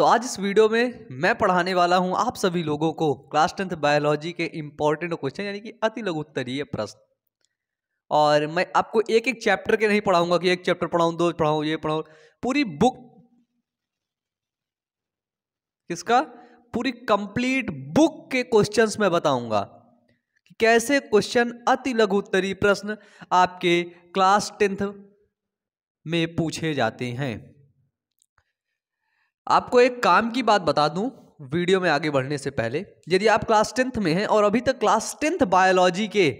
तो आज इस वीडियो में मैं पढ़ाने वाला हूं आप सभी लोगों को क्लास टेंथ बायोलॉजी के इंपॉर्टेंट क्वेश्चन यानी कि अति लघु उत्तरीय प्रश्न और मैं आपको एक एक चैप्टर के नहीं पढ़ाऊंगा कि एक चैप्टर पढ़ाऊं दो पढ़ाऊं ये पढ़ाऊं पूरी बुक किसका पूरी कंप्लीट बुक के क्वेश्चंस मैं बताऊंगा कि कैसे क्वेश्चन अति लघु उत्तरीय प्रश्न आपके क्लास टेंथ में पूछे जाते हैं आपको एक काम की बात बता दूं वीडियो में आगे बढ़ने से पहले यदि आप क्लास टेंथ में हैं और अभी तक क्लास टेंथ बायोलॉजी के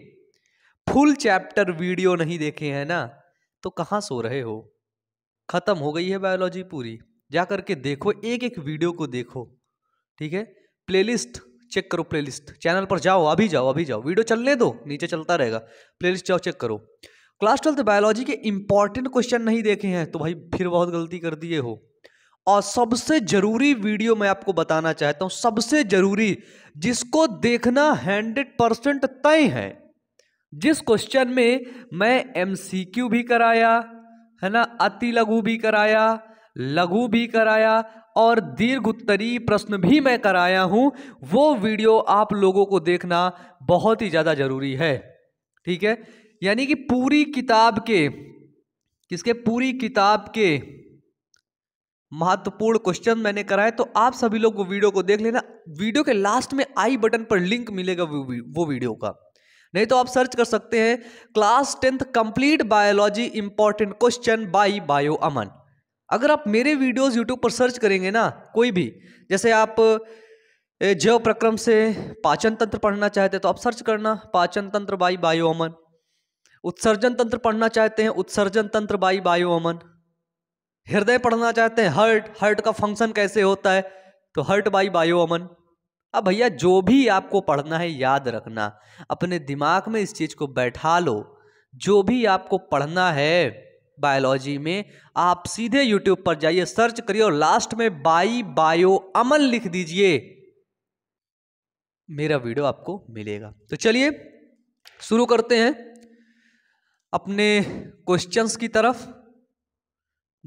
फुल चैप्टर वीडियो नहीं देखे हैं ना तो कहाँ सो रहे हो ख़त्म हो गई है बायोलॉजी पूरी जा करके देखो एक एक वीडियो को देखो ठीक है प्लेलिस्ट चेक करो प्लेलिस्ट चैनल पर जाओ अभी जाओ अभी जाओ वीडियो चलने दो नीचे चलता रहेगा प्लेलिस्ट जाओ चेक करो क्लास ट्वेल्थ बायोलॉजी के इंपॉर्टेंट क्वेश्चन नहीं देखे हैं तो भाई फिर बहुत गलती कर दिए हो और सबसे ज़रूरी वीडियो मैं आपको बताना चाहता हूँ सबसे ज़रूरी जिसको देखना हंड्रेड परसेंट तय है जिस क्वेश्चन में मैं एमसीक्यू भी कराया है ना अति लघु भी कराया लघु भी कराया और दीर्घ उत्तरी प्रश्न भी मैं कराया हूँ वो वीडियो आप लोगों को देखना बहुत ही ज़्यादा ज़रूरी है ठीक है यानी कि पूरी किताब के किसके पूरी किताब के महत्वपूर्ण क्वेश्चन मैंने कराए तो आप सभी लोग वो वीडियो को देख लेना वीडियो के लास्ट में आई बटन पर लिंक मिलेगा वो वीडियो का नहीं तो आप सर्च कर सकते हैं class tenth complete biology important question by bio Aman अगर आप मेरे वीडियोस यूट्यूब पर सर्च करेंगे ना कोई भी जैसे आप जैव प्रक्रम से पाचन तंत्र पढ़ना चाहते हैं तो आप सर्च करना पाचन तंत्र बाई बायो अमन उत्सर्जन तंत्र पढ़ना चाहते हैं उत्सर्जन तंत्र बाई बायो अमन हृदय पढ़ना चाहते हैं हर्ट हर्ट का फंक्शन कैसे होता है तो हर्ट बाई बायो अमन अब भैया जो भी आपको पढ़ना है याद रखना अपने दिमाग में इस चीज़ को बैठा लो जो भी आपको पढ़ना है बायोलॉजी में आप सीधे यूट्यूब पर जाइए सर्च करिए और लास्ट में बाई बायो अमन लिख दीजिए मेरा वीडियो आपको मिलेगा तो चलिए शुरू करते हैं अपने क्वेश्चंस की तरफ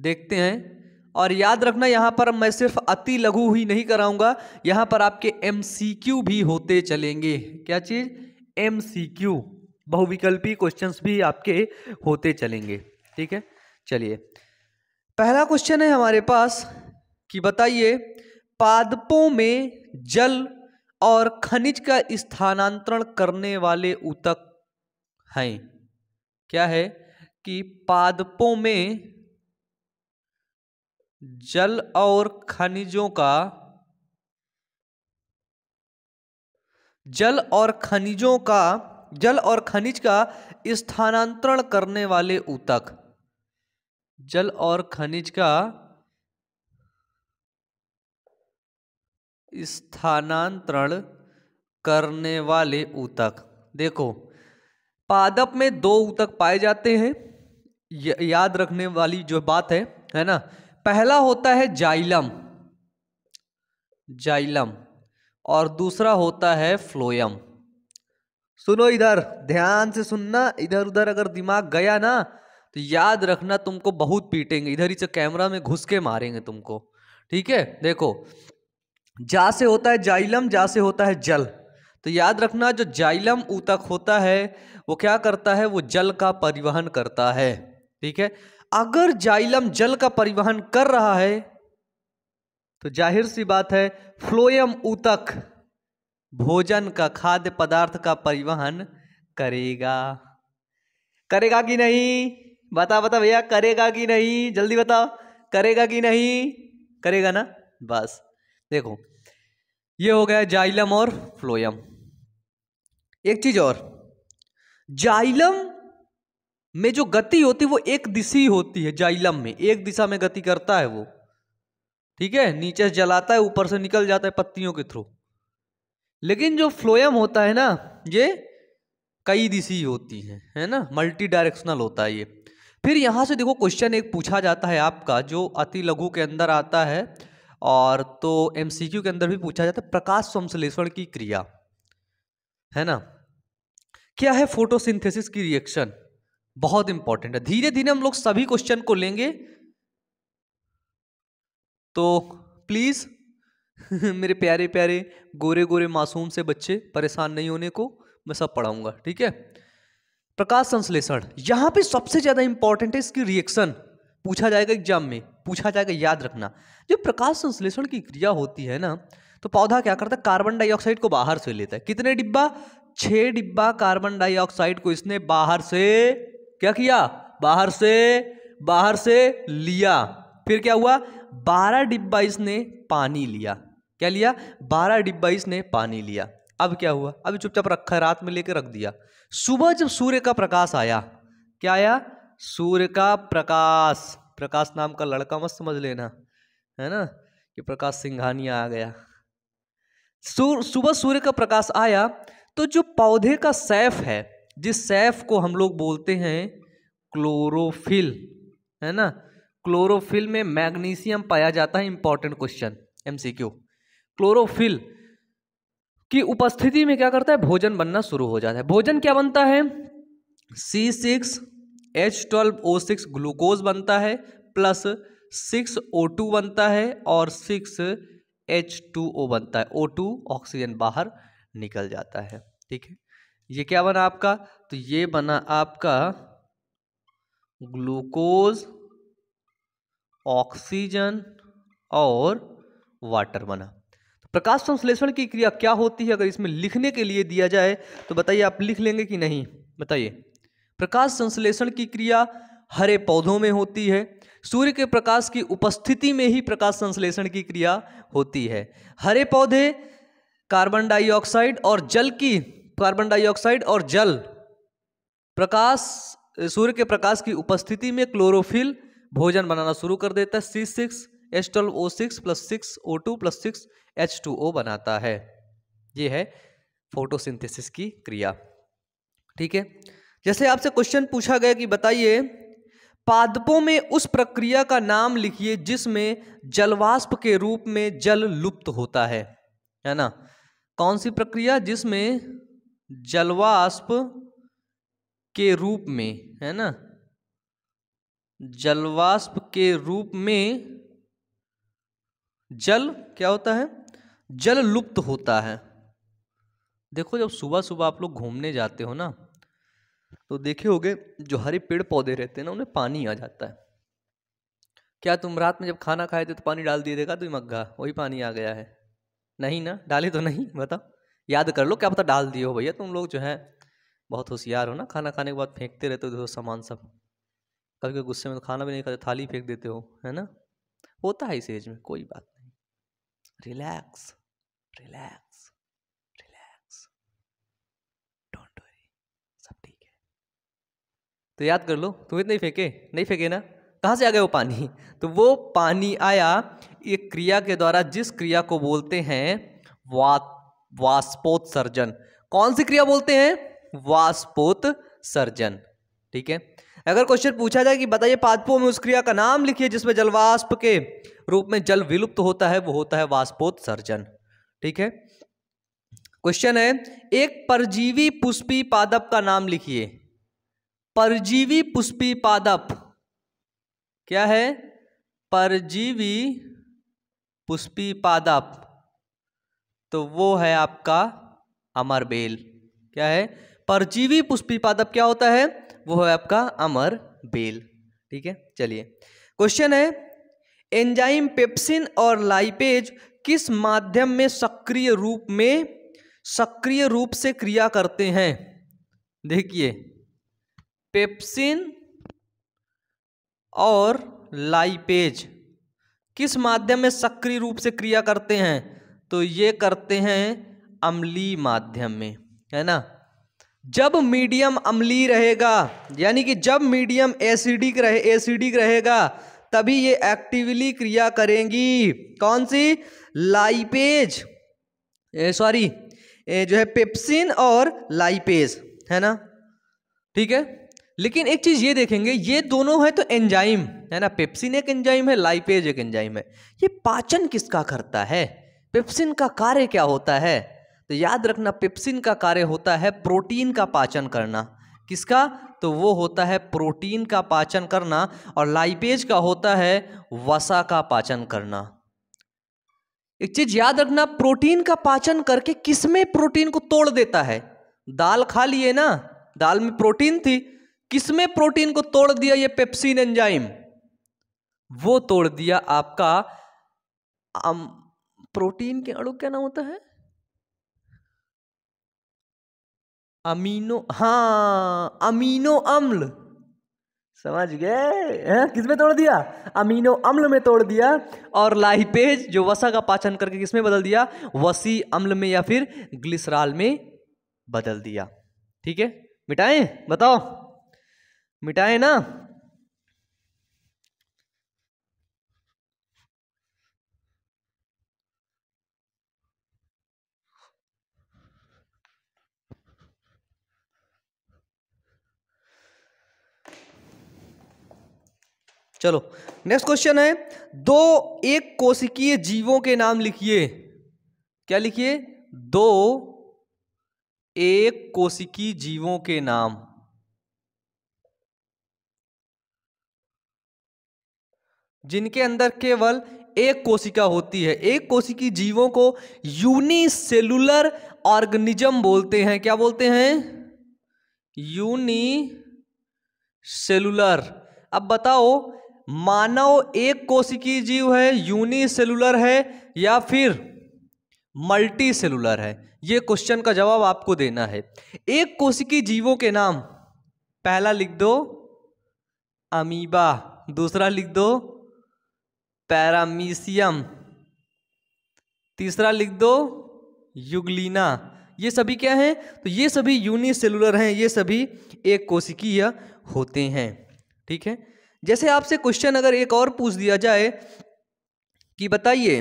देखते हैं और याद रखना यहाँ पर मैं सिर्फ अति लघु ही नहीं कराऊंगा यहाँ पर आपके एम भी होते चलेंगे क्या चीज़ क्यू बहुविकल्पी क्वेश्चंस भी आपके होते चलेंगे ठीक है चलिए पहला क्वेश्चन है हमारे पास कि बताइए पादपों में जल और खनिज का स्थानांतरण करने वाले ऊतक हैं क्या है कि पादपों में जल और खनिजों का जल और खनिजों का जल और खनिज का स्थानांतरण करने वाले ऊतक जल और खनिज का स्थानांतरण करने वाले ऊतक देखो पादप में दो ऊतक पाए जाते हैं याद रखने वाली जो बात है है ना पहला होता है जाइलम जाइलम और दूसरा होता है फ्लोयम सुनो इधर ध्यान से सुनना इधर उधर अगर दिमाग गया ना तो याद रखना तुमको बहुत पीटेंगे इधर ही से कैमरा में घुस के मारेंगे तुमको ठीक है देखो जा से होता है जाइलम जा से होता है जल तो याद रखना जो जाइलम ऊतक होता है वो क्या करता है वो जल का परिवहन करता है ठीक है अगर जाइलम जल का परिवहन कर रहा है तो जाहिर सी बात है फ्लोयम ऊतक भोजन का खाद्य पदार्थ का परिवहन करेगा करेगा कि नहीं बता बता भैया करेगा कि नहीं जल्दी बताओ करेगा कि नहीं करेगा ना बस देखो ये हो गया जाइलम और फ्लोयम एक चीज और जाइलम में जो गति होती है वो एक दिशी होती है जाइलम में एक दिशा में गति करता है वो ठीक है नीचे से जलाता है ऊपर से निकल जाता है पत्तियों के थ्रू लेकिन जो फ्लोएम होता है ना ये कई दिशी होती है है ना मल्टी डायरेक्शनल होता है ये फिर यहाँ से देखो क्वेश्चन एक पूछा जाता है आपका जो अति लघु के अंदर आता है और तो एम के अंदर भी पूछा जाता है प्रकाश संश्लेषण की क्रिया है ना क्या है फोटोसिंथेसिस की रिएक्शन बहुत इंपॉर्टेंट है धीरे धीरे हम लोग सभी क्वेश्चन को लेंगे तो प्लीज़ मेरे प्यारे प्यारे गोरे गोरे मासूम से बच्चे परेशान नहीं होने को मैं सब पढ़ाऊंगा ठीक है प्रकाश संश्लेषण यहां पे सबसे ज़्यादा इंपॉर्टेंट है इसकी रिएक्शन पूछा जाएगा एग्जाम में पूछा जाएगा याद रखना जब प्रकाश संश्लेषण की क्रिया होती है ना तो पौधा क्या करता है कार्बन डाइऑक्साइड को बाहर से लेता है कितने डिब्बा छह डिब्बा कार्बन डाइऑक्साइड को इसने बाहर से क्या किया बाहर से बाहर से लिया फिर क्या हुआ बारह डिब्बा इसने पानी लिया क्या लिया बारह डिब्बा इसने पानी लिया अब क्या हुआ अभी चुपचाप रखा रात में लेकर रख दिया सुबह जब सूर्य का प्रकाश आया क्या आया सूर्य का प्रकाश प्रकाश नाम का लड़का मत समझ लेना है ना कि प्रकाश सिंघानिया आ गया सुबह सूर्य का प्रकाश आया तो जो पौधे का सैफ है जिस सैफ को हम लोग बोलते हैं क्लोरोफिल है ना क्लोरोफिल में मैग्नीशियम पाया जाता है इंपॉर्टेंट क्वेश्चन एमसीक्यू क्लोरोफिल की उपस्थिति में क्या करता है भोजन बनना शुरू हो जाता है भोजन क्या बनता है C six H twelve O six glucose बनता है प्लस सिक्स ओ टू बनता है और सिक्स एच टू ओ बनता है ओ टू ऑक्सीजन बाहर निकल जाता है ठीक है ये क्या बना आपका तो ये बना आपका ग्लूकोज ऑक्सीजन और वाटर बना तो प्रकाश संश्लेषण की क्रिया क्या होती है अगर इसमें लिखने के लिए दिया जाए तो बताइए आप लिख लेंगे कि नहीं बताइए प्रकाश संश्लेषण की क्रिया हरे पौधों में होती है सूर्य के प्रकाश की उपस्थिति में ही प्रकाश संश्लेषण की क्रिया होती है हरे पौधे कार्बन डाइऑक्साइड और जल की कार्बन डाइऑक्साइड और जल प्रकाश सूर्य के प्रकाश की उपस्थिति में क्लोरोफिल भोजन बनाना शुरू कर देता है C six H twelve O six plus six O two plus six H two O बनाता है ये है फोटोसिंथेसिस की क्रिया ठीक है जैसे आपसे क्वेश्चन पूछा गया कि बताइए पादपों में उस प्रक्रिया का नाम लिखिए जिसमें जलवाष्प के रूप में जल लुप्त होता है है ना कौन सी प्रक्रिया जिसमें जलवाष्प के रूप में है ना जलवाष्प के रूप में जल क्या होता है जल लुप्त होता है देखो जब सुबह सुबह आप लोग घूमने जाते हो ना तो देखे होगे जो हरे पेड़ पौधे रहते हैं ना उन्हें पानी आ जाता है क्या तुम रात में जब खाना खाए थे तो पानी डाल दिए देखा तुम मग्घा वही पानी आ गया है नहीं ना डाले तो नहीं बताओ याद कर लो क्या पता डाल दिए हो भैया तुम लोग जो है बहुत होशियार हो ना खाना खाने के बाद फेंकते रहते हो सामान सब कभी कभी गुस्से में तो खाना भी नहीं खाते थाली फेंक देते हो है ना होता है इस एज में कोई बात नहीं relax relax relax don't worry सब ठीक है तो याद कर लो तुम इतने फेंके नहीं फेंके ना कहाँ से आ गया वो पानी तो वो पानी आया एक क्रिया के द्वारा जिस क्रिया को बोलते हैं वात सर्जन कौन सी क्रिया बोलते हैं सर्जन ठीक है अगर क्वेश्चन पूछा जाए कि बताइए पादपों में उस क्रिया का नाम लिखिए जिसमें जलवाष्प के रूप में जल विलुप्त होता है वो होता है सर्जन ठीक है क्वेश्चन है एक परजीवी पुष्पी पादप का नाम लिखिए परजीवी पुष्पी पादप क्या है परजीवी पुष्पी पादप तो वो है आपका अमर बेल क्या है परजीवी पुष्पी पादप क्या होता है वो है आपका अमर बेल ठीक है चलिए क्वेश्चन है एंजाइम पेप्सिन और लाइपेज किस माध्यम में सक्रिय रूप में सक्रिय रूप से क्रिया करते हैं देखिए पेप्सिन और लाइपेज किस माध्यम में सक्रिय रूप से क्रिया करते हैं तो ये करते हैं अमली माध्यम में है ना जब मीडियम अमली रहेगा यानी कि जब मीडियम एसिडिक रहे एसिडिक रहेगा तभी ये एक्टिवली क्रिया करेंगी कौन सी लाइपेज सॉरी जो है पेप्सिन और लाइपेज है ना ठीक है लेकिन एक चीज़ ये देखेंगे ये दोनों है तो एंजाइम है ना पेप्सिन एक एंजाइम है लाइपेज एक एंजाइम है ये पाचन किसका करता है पेप्सिन का कार्य क्या होता है तो याद रखना पेप्सिन का कार्य होता है प्रोटीन का पाचन करना किसका तो वो होता है प्रोटीन का पाचन करना और लाइपेज का होता है वसा का पाचन करना एक चीज याद रखना प्रोटीन का पाचन करके किसमें प्रोटीन को तोड़ देता है दाल खा लिए ना दाल में प्रोटीन थी किसमें प्रोटीन को तोड़ दिया ये पेप्सिन एंजाइम वो तोड़ दिया आपका प्रोटीन के अणु क्या नाम होता है अमीनो हाँ अमीनो अम्ल समझ गए किसमें तोड़ दिया अमीनो अम्ल में तोड़ दिया और लाइपेज जो वसा का पाचन करके किसमें बदल दिया वसी अम्ल में या फिर ग्लिसराल में बदल दिया ठीक है मिटाएं बताओ मिटाएं ना चलो नेक्स्ट क्वेश्चन है दो एक कोशिकीय जीवों के नाम लिखिए क्या लिखिए दो एक कोशिकी जीवों के नाम जिनके अंदर केवल एक कोशिका होती है एक कोशिकी जीवों को यूनिसेलुलर ऑर्गेनिज्म बोलते हैं क्या बोलते हैं यूनिसेलुलर अब बताओ मानव एक कोशिकीय जीव है यूनिसेलुलर है या फिर मल्टी सेलुलर है ये क्वेश्चन का जवाब आपको देना है एक कोशिकीय जीवों के नाम पहला लिख दो अमीबा दूसरा लिख दो पैरामीसियम तीसरा लिख दो युगलिना ये सभी क्या हैं तो ये सभी यूनिसेलुलर हैं ये सभी एक कोशिकीय होते हैं ठीक है जैसे आपसे क्वेश्चन अगर एक और पूछ दिया जाए कि बताइए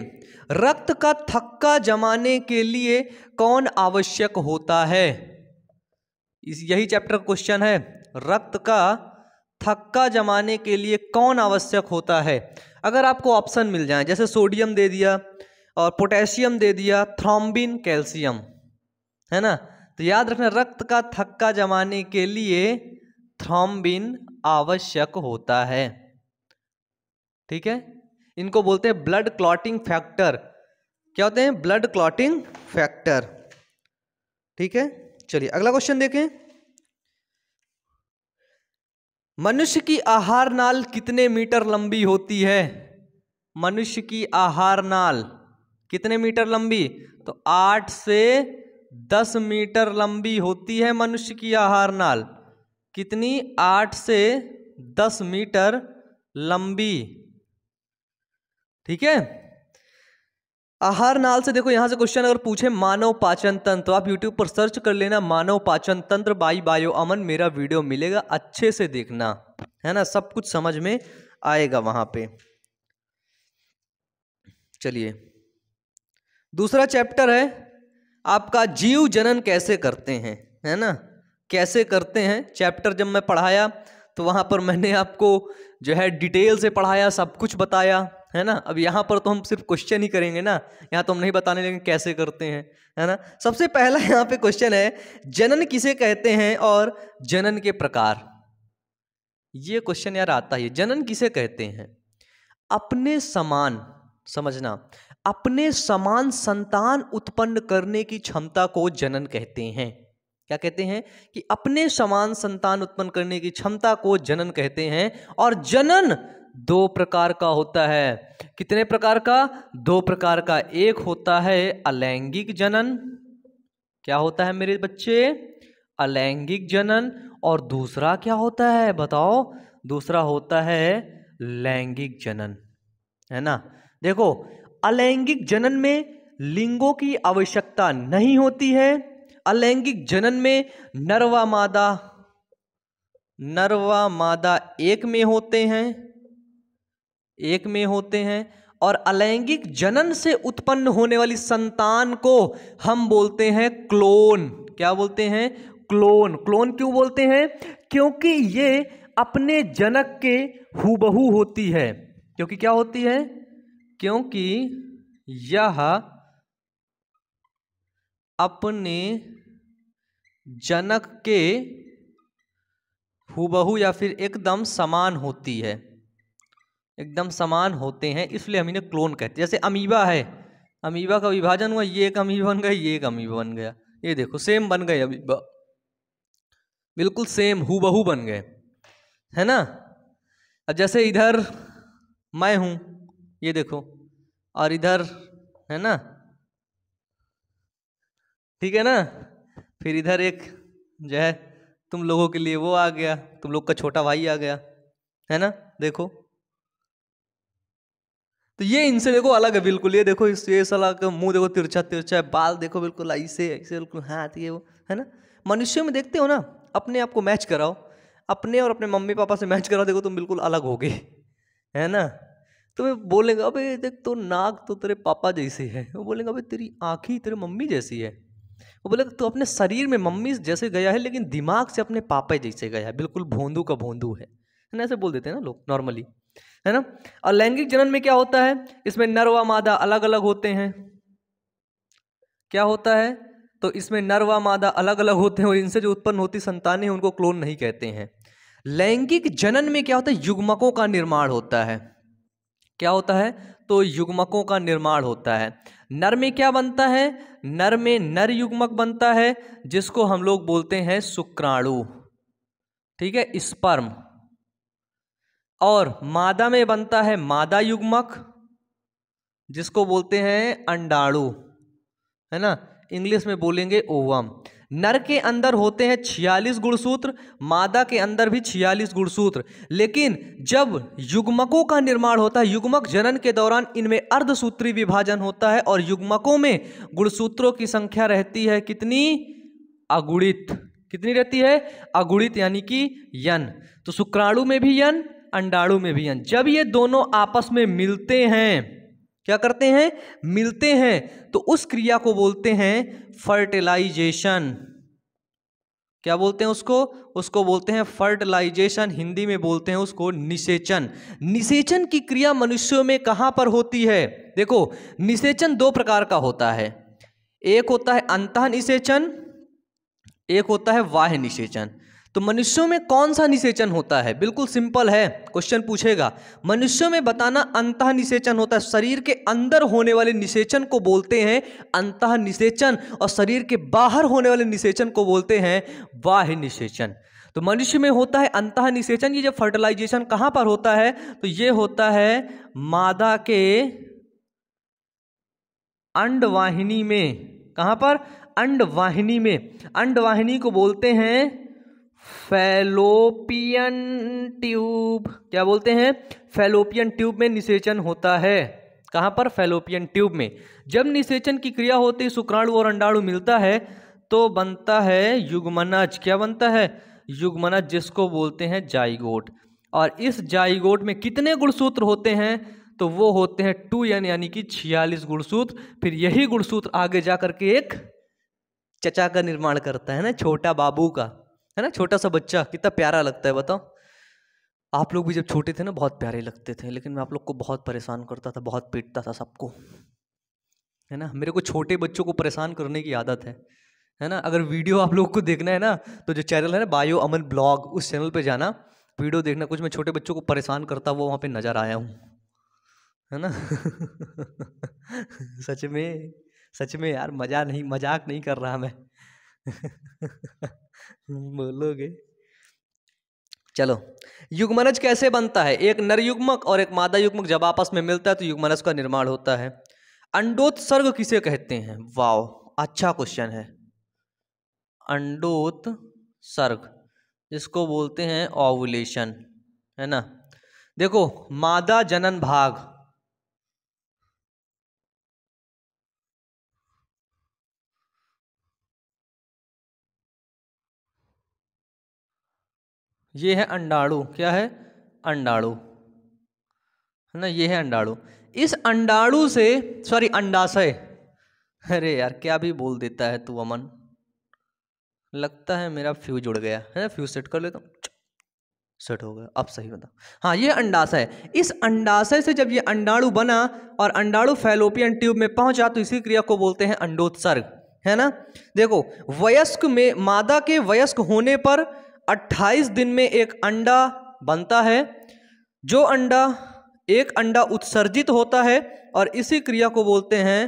रक्त का थक्का जमाने के लिए कौन आवश्यक होता है इस यही चैप्टर क्वेश्चन है रक्त का थक्का जमाने के लिए कौन आवश्यक होता है अगर आपको ऑप्शन मिल जाए जैसे सोडियम दे दिया और पोटेशियम दे दिया थ्रोम्बिन कैल्शियम है ना तो याद रखना रक्त का थक्का जमाने के लिए थ्रोम्बिन आवश्यक होता है ठीक है इनको बोलते हैं ब्लड क्लॉटिंग फैक्टर क्या होते हैं ब्लड क्लॉटिंग फैक्टर ठीक है चलिए अगला क्वेश्चन देखें मनुष्य की आहार नाल कितने मीटर लंबी होती है मनुष्य की आहार नाल कितने मीटर लंबी तो आठ से दस मीटर लंबी होती है मनुष्य की आहार नाल कितनी आठ से दस मीटर लंबी ठीक है आहार नाल से देखो यहां से क्वेश्चन अगर पूछे मानव पाचन तंत्र तो आप यूट्यूब पर सर्च कर लेना मानव पाचन तंत्र बाई बायो अमन मेरा वीडियो मिलेगा अच्छे से देखना है ना सब कुछ समझ में आएगा वहां पे चलिए दूसरा चैप्टर है आपका जीव जनन कैसे करते हैं है ना कैसे करते हैं चैप्टर जब मैं पढ़ाया तो वहाँ पर मैंने आपको जो है डिटेल से पढ़ाया सब कुछ बताया है ना अब यहाँ पर तो हम सिर्फ क्वेश्चन ही करेंगे ना यहाँ तो हम नहीं बताने लगे कैसे करते हैं है ना सबसे पहला यहाँ पे क्वेश्चन है जनन किसे कहते हैं और जनन के प्रकार ये क्वेश्चन यार आता है जनन किसे कहते हैं अपने समान समझना अपने समान संतान उत्पन्न करने की क्षमता को जनन कहते हैं क्या कहते हैं कि अपने समान संतान उत्पन्न करने की क्षमता को जनन कहते हैं और जनन दो प्रकार का होता है कितने प्रकार का दो प्रकार का एक होता है अलैंगिक जनन क्या होता है मेरे बच्चे अलैंगिक जनन और दूसरा क्या होता है बताओ दूसरा होता है लैंगिक जनन है ना देखो अलैंगिक जनन में लिंगों की आवश्यकता नहीं होती है अलैंगिक जनन में नरवा मादा नरवा मादा एक में होते हैं एक में होते हैं और अलैंगिक जनन से उत्पन्न होने वाली संतान को हम बोलते हैं क्लोन क्या बोलते हैं क्लोन क्लोन क्यों बोलते हैं क्योंकि ये अपने जनक के हुबहू होती है क्योंकि क्या होती है क्योंकि यह अपने जनक के हुबहू या फिर एकदम समान होती है एकदम समान होते हैं इसलिए हम इन्हें क्लोन कहते हैं जैसे अमीबा है अमीबा का विभाजन हुआ ये एक अमीबा बन गया ये एक अमीबा बन गया ये देखो सेम बन गए अमीबा बिल्कुल सेम हूबहू बन गए है ना अब जैसे इधर मैं हूँ ये देखो और इधर है ना ठीक है ना फिर इधर एक जो है तुम लोगों के लिए वो आ गया तुम लोग का छोटा भाई आ गया है ना देखो तो ये इनसे देखो अलग है बिल्कुल ये देखो इस ये सला का मुंह देखो तिरछा तिरछा है बाल देखो बिल्कुल ऐसे ऐसे बिल्कुल हाथ ये वो है ना मनुष्य में देखते हो ना अपने आप को मैच कराओ अपने और अपने मम्मी पापा से मैच कराओ देखो तुम बिल्कुल अलग हो गए है ना तुम्हें तो बोलेंगे अबे देख तो नाक तो तेरे पापा जैसे है वो बोलेंगे अबे तेरी आँखें तेरे मम्मी जैसी है वो बोले तू अपने शरीर में मम्मी जैसे गया है लेकिन दिमाग से अपने पापा जैसे गया है बिल्कुल भोंदू का भोंदू है है ना ऐसे बोल देते हैं ना लोग नॉर्मली है ना और लैंगिक जनन में क्या होता है इसमें नर व मादा अलग अलग होते हैं क्या होता है तो इसमें नर व मादा अलग अलग होते हैं और इनसे जो उत्पन्न होती संतानें हैं उनको क्लोन नहीं कहते हैं लैंगिक जनन में क्या होता है युग्मकों का निर्माण होता है क्या होता है तो युग्मकों का निर्माण होता है नर में क्या बनता है नर में नर युग्मक बनता है जिसको हम लोग बोलते हैं शुक्राणु ठीक है स्पर्म और मादा में बनता है मादा युग्मक जिसको बोलते हैं अंडाणु है ना इंग्लिश में बोलेंगे ओवम नर के अंदर होते हैं छियालीस गुणसूत्र मादा के अंदर भी छियालीस गुणसूत्र लेकिन जब युग्मकों का निर्माण होता है युग्मक जनन के दौरान इनमें अर्धसूत्री विभाजन होता है और युग्मकों में गुणसूत्रों की संख्या रहती है कितनी अगुणित कितनी रहती है अगुणित यानी कि यन तो शुक्राणु में भी यन अंडाणु में भी यन जब ये दोनों आपस में मिलते हैं क्या करते हैं मिलते हैं तो उस क्रिया को बोलते हैं फर्टिलाइजेशन क्या बोलते हैं उसको उसको बोलते हैं फर्टिलाइजेशन हिंदी में बोलते हैं उसको निषेचन निषेचन की क्रिया मनुष्यों में कहां पर होती है देखो निषेचन दो प्रकार का होता है एक होता है अंत निषेचन एक होता है वाह निषेचन तो मनुष्यों में कौन सा निषेचन होता है बिल्कुल सिंपल है क्वेश्चन पूछेगा मनुष्यों में बताना अंत निषेचन होता है शरीर के अंदर होने वाले निषेचन को बोलते हैं अंत निषेचन और शरीर के बाहर होने वाले निषेचन को बोलते हैं वाह निषेचन तो मनुष्य में होता है अंत निषेचन ये जब फर्टिलाइजेशन कहाँ पर होता है तो ये होता है मादा के अंडवाहिनी में कहाँ पर अंडवाहिनी में अंडवाहिनी को बोलते हैं फेलोपियन ट्यूब क्या बोलते हैं फेलोपियन ट्यूब में निषेचन होता है कहाँ पर फेलोपियन ट्यूब में जब निषेचन की क्रिया होती है शुक्राणु और अंडाणु मिलता है तो बनता है युग्मनज क्या बनता है युग्मनज जिसको बोलते हैं जाइगोट और इस जाइगोट में कितने गुणसूत्र होते हैं तो वो होते हैं टू एन यानी कि छियालीस गुणसूत्र फिर यही गुणसूत्र आगे जा करके एक चचा का निर्माण करता है ना छोटा बाबू का है ना छोटा सा बच्चा कितना प्यारा लगता है बताओ आप लोग भी जब छोटे थे ना बहुत प्यारे लगते थे लेकिन मैं आप लोग को बहुत परेशान करता था बहुत पीटता था सबको है ना मेरे को छोटे बच्चों को परेशान करने की आदत है है ना अगर वीडियो आप लोग को देखना है ना तो जो चैनल है ना बायो अमन ब्लॉग उस चैनल पे जाना वीडियो देखना कुछ मैं छोटे बच्चों को परेशान करता हुआ वहाँ पे नज़र आया हूँ है ना सच में सच में यार मजा नहीं मजाक नहीं कर रहा मैं बोलोगे चलो युग्मनज कैसे बनता है एक नर युग्मक और एक मादा युग्मक जब आपस में मिलता है तो युग्मनज का निर्माण होता है अंडोत्सर्ग किसे कहते हैं वाओ अच्छा क्वेश्चन है अंडोत्सर्ग जिसको बोलते हैं ओवुलेशन है ना देखो मादा जनन भाग ये है अंडाणु क्या है अंडाणु है ना ये है अंडाणु इस अंडाणु से सॉरी अंडाशय अरे यार क्या भी बोल देता है तू अमन लगता है मेरा फ्यूज उड़ गया है ना फ्यूज सेट कर लेता हूँ सेट हो गया अब सही बता हाँ ये अंडाशय इस अंडाशय से जब ये अंडाणु बना और अंडाणु फैलोपियन ट्यूब में पहुंचा तो इसी क्रिया को बोलते हैं अंडोत्सर्ग है ना देखो वयस्क में मादा के वयस्क होने पर 28 दिन में एक अंडा बनता है जो अंडा एक अंडा उत्सर्जित होता है और इसी क्रिया को बोलते हैं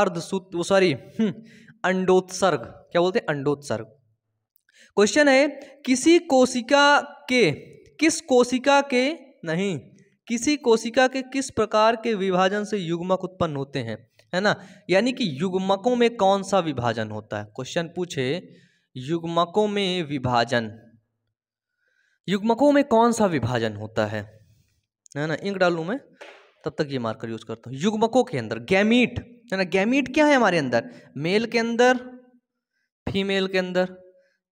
अर्धसूत सॉरी हम्म, अंडोत्सर्ग क्या बोलते हैं अंडोत्सर्ग क्वेश्चन है किसी कोशिका के किस कोशिका के नहीं किसी कोशिका के किस प्रकार के विभाजन से युग्मक उत्पन्न होते हैं है ना यानी कि युग्मकों में कौन सा विभाजन होता है क्वेश्चन पूछे युग्मकों में विभाजन युग्मकों में कौन सा विभाजन होता है है ना इंक डालू मैं तब तक ये मार्कर यूज करता हूँ युग्मकों के अंदर गैमीट है ना गैमीट क्या है हमारे अंदर मेल के अंदर फीमेल के अंदर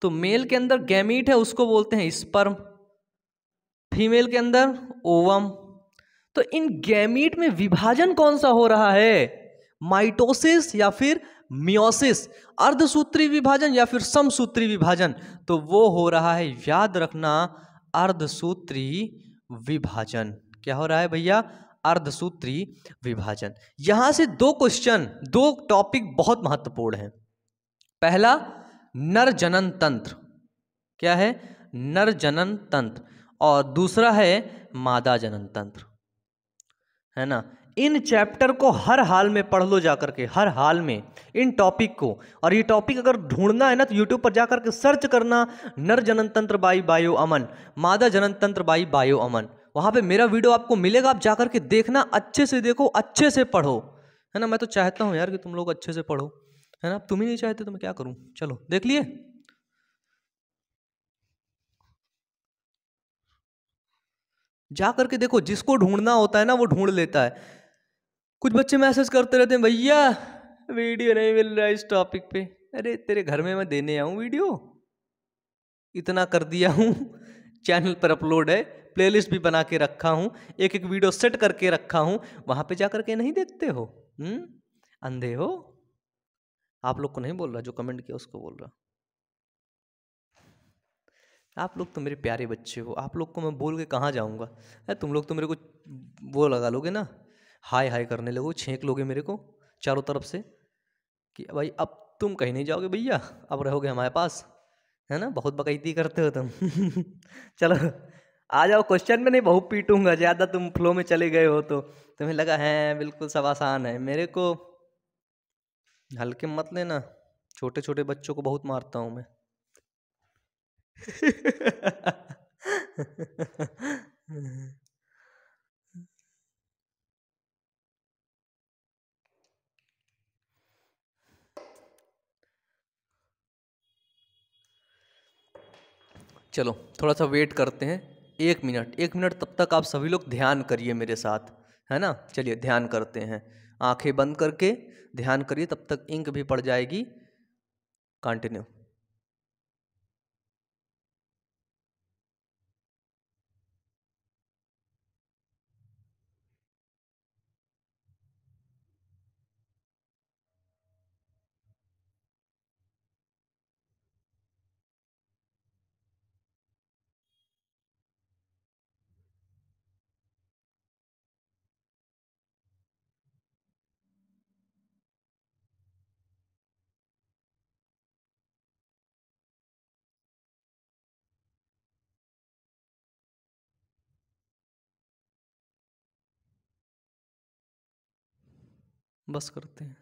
तो मेल के अंदर गैमीट है उसको बोलते हैं स्पर्म फीमेल के अंदर ओवम तो इन गैमीट में विभाजन कौन सा हो रहा है माइटोसिस या फिर मियोसिस अर्धसूत्री विभाजन या फिर समसूत्री विभाजन तो वो हो रहा है याद रखना अर्धसूत्री विभाजन क्या हो रहा है भैया अर्धसूत्री विभाजन यहां से दो क्वेश्चन दो टॉपिक बहुत महत्वपूर्ण हैं पहला नर जनन तंत्र क्या है नर जनन तंत्र और दूसरा है मादा जनन तंत्र है ना इन चैप्टर को हर हाल में पढ़ लो जा करके हर हाल में इन टॉपिक को और ये टॉपिक अगर ढूंढना है ना तो यूट्यूब पर जाकर के सर्च करना नर जनन तंत्र बाई बायो अमन मादा जनन तंत्र बाई बायो अमन वहाँ पे मेरा वीडियो आपको मिलेगा आप जाकर के देखना अच्छे से देखो अच्छे से पढ़ो है ना मैं तो चाहता हूँ यार कि तुम लोग अच्छे से पढ़ो है ना तुम ही नहीं चाहते तो मैं क्या करूँ चलो देख लिए जा करके देखो जिसको ढूंढना होता है ना वो ढूंढ लेता है कुछ बच्चे मैसेज करते रहते हैं भैया वीडियो नहीं मिल रहा इस टॉपिक पे अरे तेरे घर में मैं देने आऊँ वीडियो इतना कर दिया हूँ चैनल पर अपलोड है प्लेलिस्ट भी बना के रखा हूँ एक एक वीडियो सेट करके रखा हूँ वहाँ पे जा करके नहीं देखते हो हुँ? हम्म? अंधे हो आप लोग को नहीं बोल रहा जो कमेंट किया उसको बोल रहा आप लोग तो मेरे प्यारे बच्चे हो आप लोग को मैं बोल के कहाँ जाऊँगा तुम लोग तो मेरे को वो लगा लोगे ना हाय हाय करने लगो छेंक लोगे मेरे को चारों तरफ से कि भाई अब तुम कहीं नहीं जाओगे भैया अब रहोगे हमारे पास है ना बहुत बकैती करते हो तुम चलो आ जाओ क्वेश्चन में नहीं बहुत पीटूंगा ज़्यादा तुम फ्लो में चले गए हो तो तुम्हें लगा है बिल्कुल सब आसान है मेरे को हल्के मत लेना छोटे छोटे बच्चों को बहुत मारता हूँ मैं चलो थोड़ा सा वेट करते हैं एक मिनट एक मिनट तब तक आप सभी लोग ध्यान करिए मेरे साथ है ना चलिए ध्यान करते हैं आंखें बंद करके ध्यान करिए तब तक इंक भी पड़ जाएगी कंटिन्यू बस करते हैं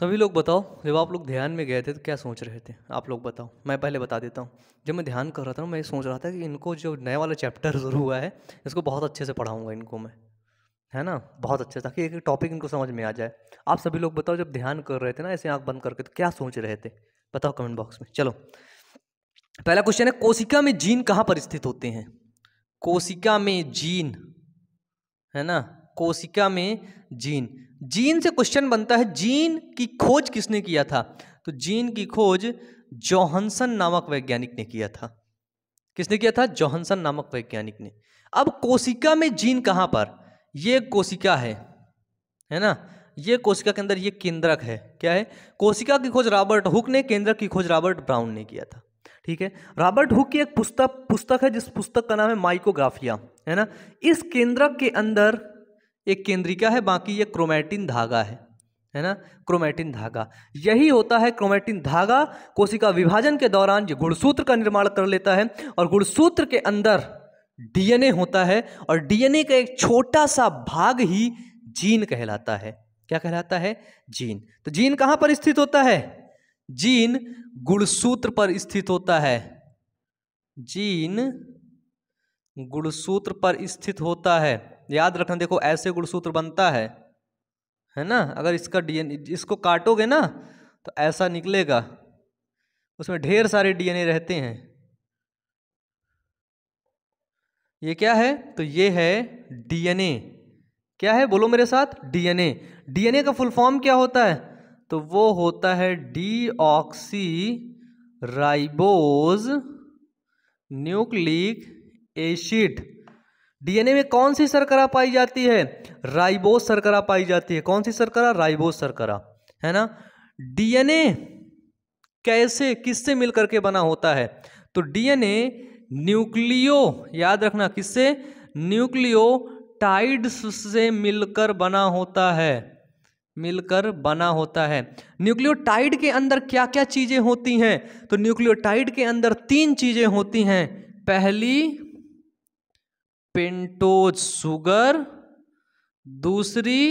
सभी लोग बताओ जब आप लोग ध्यान में गए थे तो क्या सोच रहे थे आप लोग बताओ मैं पहले बता देता हूँ जब मैं ध्यान कर रहा था मैं ये सोच रहा था कि इनको जो नया वाला चैप्टर शुरू हुआ है इसको बहुत अच्छे से पढ़ाऊँगा इनको मैं है ना बहुत अच्छे ताकि एक टॉपिक इनको समझ में आ जाए आप सभी लोग बताओ जब ध्यान कर रहे थे ना ऐसे आँख बंद करके तो क्या सोच रहे थे बताओ कमेंट बॉक्स में चलो पहला क्वेश्चन है कोशिका में जीन कहाँ पर स्थित होते हैं कोशिका में जीन है ना कोशिका में जीन जीन से क्वेश्चन बनता है जीन की खोज किसने किया था तो जीन की खोज जोहसन नामक वैज्ञानिक ने किया था किसने किया था जोहसन नामक वैज्ञानिक ने अब कोशिका में जीन कहां पर यह कोशिका है है ना यह कोशिका के अंदर यह केंद्रक है क्या है कोशिका की खोज रॉबर्ट हुक ने केंद्रक की खोज रॉबर्ट ब्राउन ने किया था ठीक है रॉबर्ट हुक की एक पुस्तक पुस्तक है जिस पुस्तक का नाम है माइकोग्राफिया है ना इस केंद्रक के अंदर एक केंद्रिका है बाकी ये क्रोमैटिन धागा है है ना क्रोमैटिन धागा यही होता है क्रोमैटिन धागा कोशिका विभाजन के दौरान ये गुणसूत्र का निर्माण कर लेता है और गुणसूत्र के अंदर डीएनए होता है और डीएनए का एक छोटा सा भाग ही जीन कहलाता है क्या कहलाता है जीन तो जीन कहां पर स्थित होता है जीन गुणसूत्र पर स्थित होता है जीन गुणसूत्र पर स्थित होता है याद रखना देखो ऐसे गुणसूत्र बनता है है ना अगर इसका डी इसको काटोगे ना तो ऐसा निकलेगा उसमें ढेर सारे डीएनए रहते हैं ये क्या है तो ये है डीएनए क्या है बोलो मेरे साथ डीएनए डीएनए का फुल फॉर्म क्या होता है तो वो होता है deoxyribose nucleic acid DNA में कौन सी सरकरा पाई जाती है राइबोस सरकरा पाई जाती है कौन सी सरकरा राइबोस सरकरा है ना डीएनए कैसे किससे मिलकर के बना होता है तो डीएनए न्यूक्लियो याद रखना किससे न्यूक्लियोटाइड्स से मिलकर बना होता है मिलकर बना होता है न्यूक्लियोटाइड के अंदर क्या क्या चीज़ें होती हैं तो न्यूक्लियोटाइड के अंदर तीन चीज़ें होती हैं पहली पेंटोज सुगर दूसरी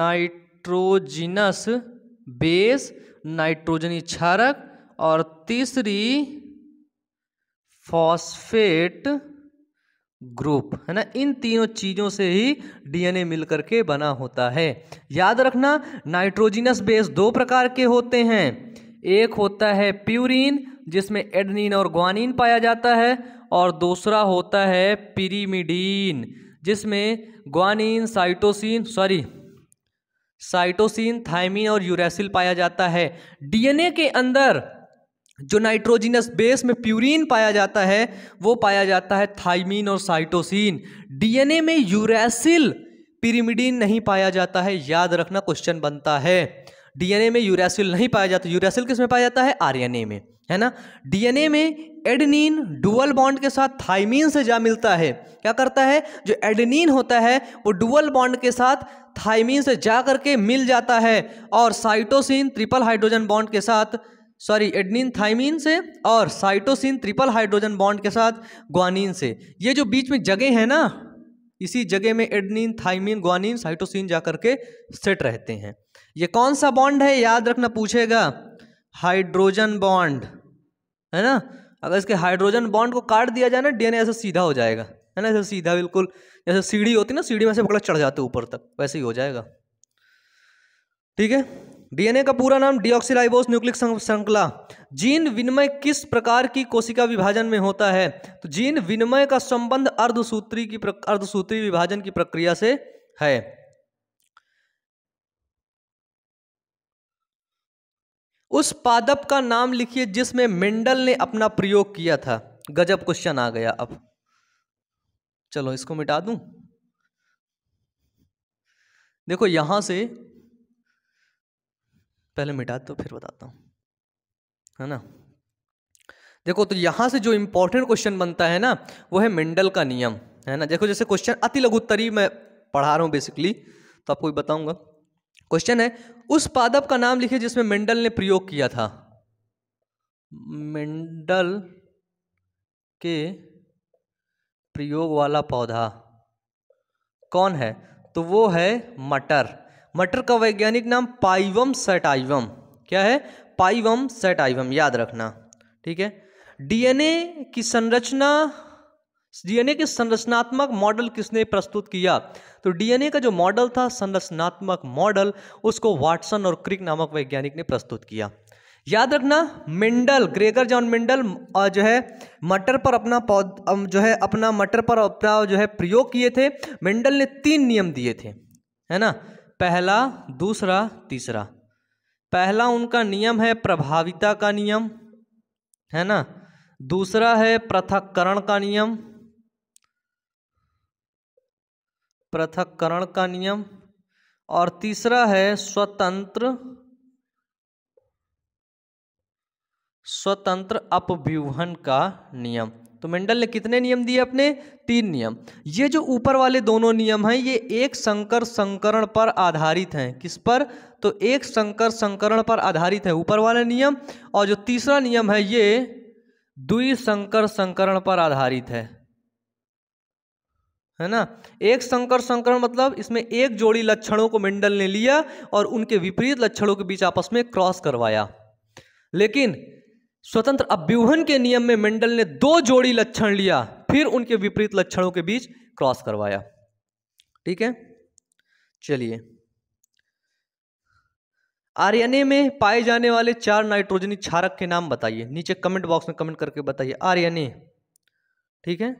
नाइट्रोजिनस बेस नाइट्रोजनी क्षारक और तीसरी फॉस्फेट ग्रुप है ना इन तीनों चीज़ों से ही डीएनए मिलकर के बना होता है याद रखना नाइट्रोजिनस बेस दो प्रकार के होते हैं एक होता है प्यूरिन जिसमें एडनिन और ग्वानिन पाया जाता है और दूसरा होता है पिरीमिडीन जिसमें guanine cytosine sorry cytosine thymine और यूरेसिल पाया जाता है डीएनए के अंदर जो नाइट्रोजिनस बेस में प्यूरिन पाया जाता है वो पाया जाता है थायमिन और साइटोसिन डीएनए में यूरेसिल पिरीमिडीन नहीं पाया जाता है याद रखना क्वेश्चन बनता है डीएनए में यूरासिल नहीं पाया जाता यूरासिल किस में पाया जाता है आरएनए में है ना डीएनए में एडनिन डुअल बॉन्ड के साथ थाइमीन से जा मिलता है क्या करता है जो एडनिन होता है वो डुअल बॉन्ड के साथ थाइमिन से जा करके मिल जाता है और साइटोसिन ट्रिपल हाइड्रोजन बॉन्ड के साथ सॉरी एडनिन थाइमिन से और साइटोसिन ट्रिपल हाइड्रोजन बॉन्ड के साथ ग्वानिन से ये जो बीच में जगह है ना इसी जगह में एडनिन थाइमिन ग्वानिन साइटोसिन जा करके सेट रहते हैं ये कौन सा बॉन्ड है याद रखना पूछेगा हाइड्रोजन बॉन्ड है ना अगर इसके हाइड्रोजन बॉन्ड को काट दिया जाए ना डीएनए ऐसा सीधा हो जाएगा है ना ऐसे सीधा बिल्कुल जैसे सीढ़ी होती है ना सीढ़ी में से पकड़ चढ़ जाते ऊपर तक वैसे ही हो जाएगा ठीक है डीएनए का पूरा नाम डिऑक्सीराइबोस न्यूक्लिक श्रृंखला जीन विनिमय किस प्रकार की कोशिका विभाजन में होता है तो जीन विनिमय का संबंध अर्धसूत्री की अर्धसूत्री विभाजन की प्रक्रिया से है उस पादप का नाम लिखिए जिसमें मेंडल ने अपना प्रयोग किया था गजब क्वेश्चन आ गया अब चलो इसको मिटा दूं देखो यहां से पहले मिटा तो फिर बताता हूं है ना देखो तो यहां से जो इंपॉर्टेंट क्वेश्चन बनता है ना वो है मेंडल का नियम है ना देखो जैसे क्वेश्चन अति लघुत्तरी मैं पढ़ा रहा हूं बेसिकली तो आपको बताऊंगा क्वेश्चन है उस पादप का नाम लिखिए जिसमें मेंडल ने प्रयोग किया था मेंडल के प्रयोग वाला पौधा कौन है तो वो है मटर मटर का वैज्ञानिक नाम पाइवम सेटाइवम क्या है पाइवम सेटाइवम याद रखना ठीक है डीएनए की संरचना डीएनए के संरचनात्मक मॉडल किसने प्रस्तुत किया तो डीएनए का जो मॉडल था संरचनात्मक मॉडल उसको वाटसन और क्रिक नामक वैज्ञानिक ने प्रस्तुत किया याद रखना मिंडल ग्रेगर जॉन मिंडल जो है मटर पर अपना पौध जो है अपना मटर पर अपना जो है प्रयोग किए थे मिंडल ने तीन नियम दिए थे है ना पहला दूसरा तीसरा पहला उनका नियम है प्रभाविता का नियम है ना दूसरा है पृथककरण का नियम पृथककरण का नियम और तीसरा है स्वतंत्र स्वतंत्र अपव्यूहन का नियम तो मेंडल ने कितने नियम दिए अपने तीन नियम ये जो ऊपर वाले दोनों नियम हैं ये एक संकर संकरण पर आधारित हैं किस पर तो एक संकर संकरण पर आधारित है ऊपर वाला नियम और जो तीसरा नियम है ये द्विसंकर संकर संकरण पर आधारित है है ना एक संकर संकरण मतलब इसमें एक जोड़ी लक्षणों को मेंडल ने लिया और उनके विपरीत लक्षणों के बीच आपस में क्रॉस करवाया लेकिन स्वतंत्र अभ्यूहन के नियम में मेंडल ने दो जोड़ी लक्षण लिया फिर उनके विपरीत लक्षणों के बीच क्रॉस करवाया ठीक है चलिए आरएनए में पाए जाने वाले चार नाइट्रोजनी क्षारक के नाम बताइए नीचे कमेंट बॉक्स में कमेंट करके बताइए आरएनए ठीक है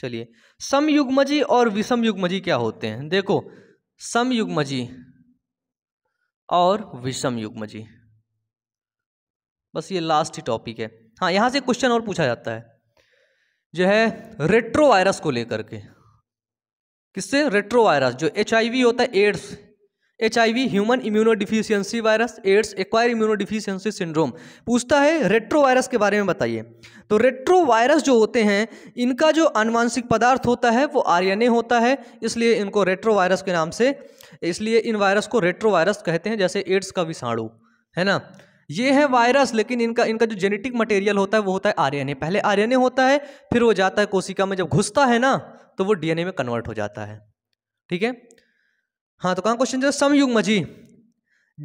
चलिए समयुग्मजी और विषम युग्मजी क्या होते हैं देखो समयुग्मजी और विषम युग्मजी बस ये लास्ट ही टॉपिक है हाँ यहां से क्वेश्चन और पूछा जाता है जो है रेट्रोवायरस को लेकर के किससे रेट्रोवायरस जो एच होता है AIDS H human immunodeficiency virus AIDS acquired immunodeficiency syndrome पूछता है रेट्रो वायरस के बारे में बताइए तो रेट्रो वायरस जो होते हैं इनका जो अनुवांशिक पदार्थ होता है वो आर होता है इसलिए इनको रेट्रो वायरस के नाम से इसलिए इन वायरस को रेट्रो वायरस कहते हैं जैसे एड्स का विषाणु है ना ये है वायरस लेकिन इनका इनका जो जेनेटिक मटेरियल होता है वो होता है आरएनए पहले आरएनए होता है फिर वो जाता है कोशिका में जब घुसता है ना तो वो डीएनए में कन्वर्ट हो जाता है ठीक है हाँ तो कहाँ क्वेश्चन जो समयुग्म जी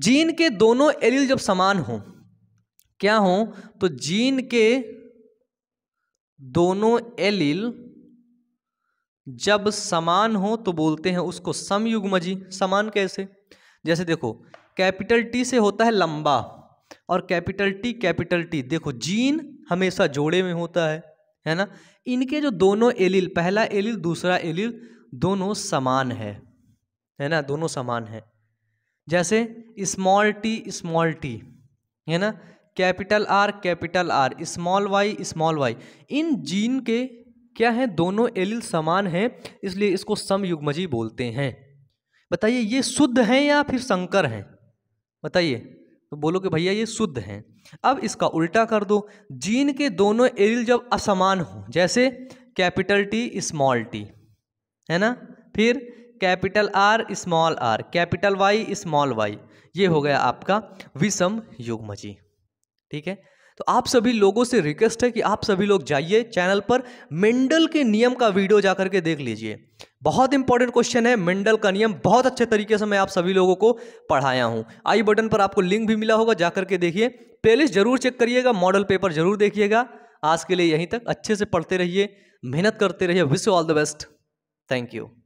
जीन के दोनों एलील जब समान हो क्या हो तो जीन के दोनों एलील जब समान हो तो बोलते हैं उसको समयुग्म जी समान कैसे जैसे देखो कैपिटल टी से होता है लंबा और कैपिटल टी कैपिटल टी देखो जीन हमेशा जोड़े में होता है है ना इनके जो दोनों एलील पहला एलील दूसरा एलील दोनों समान है है ना दोनों समान है जैसे स्मॉल टी स्मॉल टी है ना capital R capital R small Y small Y इन जीन के क्या है दोनों एलिल समान हैं इसलिए इसको समयुग्मजी बोलते हैं बताइए ये शुद्ध हैं या फिर संकर हैं बताइए तो बोलो कि भैया ये शुद्ध हैं अब इसका उल्टा कर दो जीन के दोनों एलिल जब असमान हो जैसे कैपिटल टी स्मॉल टी है ना फिर capital R small R capital Y small Y ये हो गया आपका विषम जी ठीक है तो आप सभी लोगों से रिक्वेस्ट है कि आप सभी लोग जाइए चैनल पर मेंडल के नियम का वीडियो जा करके देख लीजिए बहुत इंपॉर्टेंट क्वेश्चन है मेंडल का नियम बहुत अच्छे तरीके से मैं आप सभी लोगों को पढ़ाया हूं आई बटन पर आपको लिंक भी मिला होगा जाकर के देखिए प्लेलिस्ट जरूर चेक करिएगा मॉडल पेपर जरूर देखिएगा आज के लिए यहीं तक अच्छे से पढ़ते रहिए मेहनत करते रहिए wish you all the best thank you